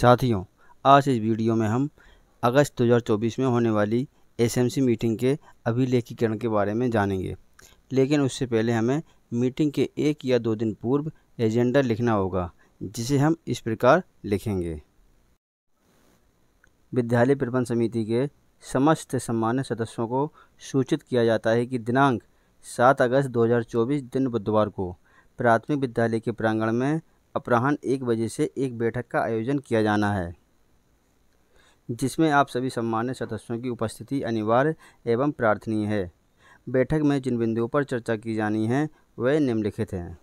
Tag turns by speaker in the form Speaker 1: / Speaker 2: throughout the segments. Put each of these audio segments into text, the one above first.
Speaker 1: साथियों आज इस वीडियो में हम अगस्त 2024 में होने वाली एसएमसी मीटिंग के अभिलेखीकरण के बारे में जानेंगे लेकिन उससे पहले हमें मीटिंग के एक या दो दिन पूर्व एजेंडा लिखना होगा जिसे हम इस प्रकार लिखेंगे विद्यालय प्रबंध समिति के समस्त सम्मान्य सदस्यों को सूचित किया जाता है कि दिनांक 7 अगस्त 2024 दिन बुधवार को प्राथमिक विद्यालय के प्रांगण में अपराहन एक बजे से एक बैठक का आयोजन किया जाना है जिसमें आप सभी सम्मान्य सदस्यों की उपस्थिति अनिवार्य एवं प्रार्थनीय है बैठक में जिन बिंदुओं पर चर्चा की जानी है वे निम्नलिखित हैं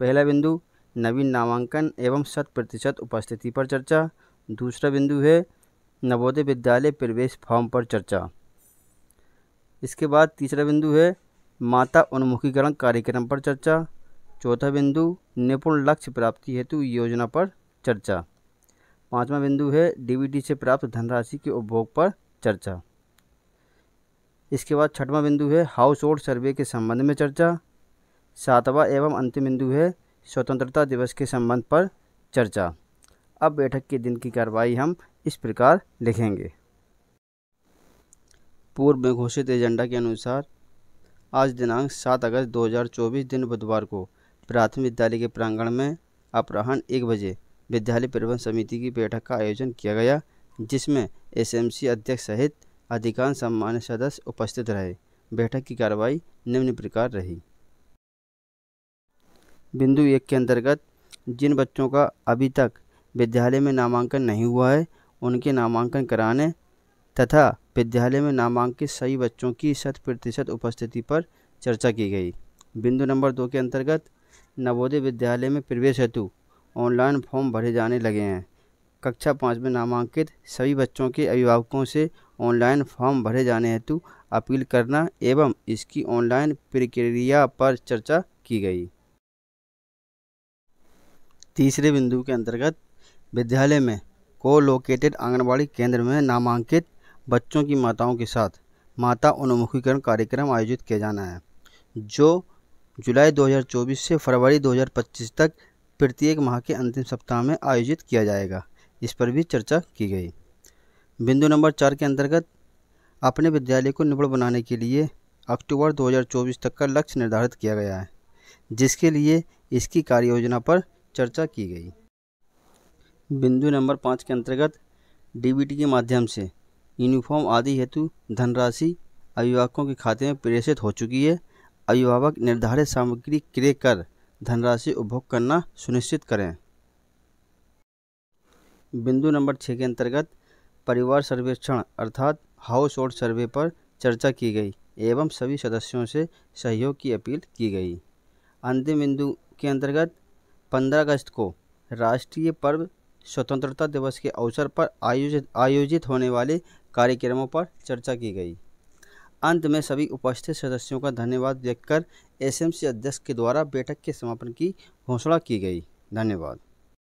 Speaker 1: पहला बिंदु नवीन नामांकन एवं शत प्रतिशत उपस्थिति पर चर्चा दूसरा बिंदु है नवोदय विद्यालय प्रवेश फॉर्म पर चर्चा इसके बाद तीसरा बिंदु है माता उन्मुखीकरण कार्यक्रम पर चर्चा चौथा बिंदु निपुण लक्ष्य प्राप्ति हेतु योजना पर चर्चा पांचवा बिंदु है डीवीडी से प्राप्त धनराशि के उपभोग पर चर्चा इसके बाद छठवां बिंदु है हाउस होल्ड सर्वे के संबंध में चर्चा सातवां एवं अंतिम बिंदु है स्वतंत्रता दिवस के संबंध पर चर्चा अब बैठक के दिन की कार्रवाई हम इस प्रकार लिखेंगे पूर्व में घोषित एजेंडा के अनुसार आज दिनांक 7 अगस्त 2024 दिन बुधवार को प्राथमिक विद्यालय के प्रांगण में अपराह्न एक बजे विद्यालय प्रबंध समिति की बैठक का आयोजन किया गया जिसमें एसएमसी अध्यक्ष सहित अधिकांश सम्मान्य सदस्य उपस्थित रहे बैठक की कार्रवाई निम्न प्रकार रही बिंदु एक के अंतर्गत जिन बच्चों का अभी तक विद्यालय में नामांकन नहीं हुआ है उनके नामांकन कराने तथा विद्यालय में नामांकित सही बच्चों की शत प्रतिशत उपस्थिति पर चर्चा की गई बिंदु नंबर दो के अंतर्गत नवोदय विद्यालय में प्रवेश हेतु ऑनलाइन फॉर्म भरे जाने लगे हैं कक्षा पाँच में नामांकित सभी बच्चों के अभिभावकों से ऑनलाइन फॉर्म भरे जाने हेतु अपील करना एवं इसकी ऑनलाइन प्रक्रिया पर चर्चा की गई तीसरे बिंदु के अंतर्गत विद्यालय में को लोकेटेड आंगनबाड़ी केंद्र में नामांकित बच्चों की माताओं के साथ माता उन्मुखीकरण कार्यक्रम आयोजित किया जाना है जो जुलाई 2024 से फरवरी 2025 तक प्रत्येक माह के अंतिम सप्ताह में आयोजित किया जाएगा इस पर भी चर्चा की गई बिंदु नंबर चार के अंतर्गत अपने विद्यालय को निपुण बनाने के लिए अक्टूबर 2024 तक का लक्ष्य निर्धारित किया गया है जिसके लिए इसकी कार्य योजना पर चर्चा की गई बिंदु नंबर पाँच के अंतर्गत डीबीटी के माध्यम से यूनिफॉर्म आदि हेतु धनराशि अभिभावकों के खाते में प्रेषित हो चुकी है अभिभावक निर्धारित सामग्री क्रय कर धनराशि उपभोग करना सुनिश्चित करें बिंदु नंबर छः के अंतर्गत परिवार सर्वेक्षण अर्थात हाउस होल्ड सर्वे पर चर्चा की गई एवं सभी सदस्यों से सहयोग की अपील की गई अंतिम बिंदु के अंतर्गत 15 अगस्त को राष्ट्रीय पर्व स्वतंत्रता दिवस के अवसर पर आयोजित आयोजित होने वाले कार्यक्रमों पर चर्चा की गई अंत में सभी उपस्थित सदस्यों का धन्यवाद व्यक्त कर एसएमसी अध्यक्ष के द्वारा बैठक के समापन की घोषणा की गई धन्यवाद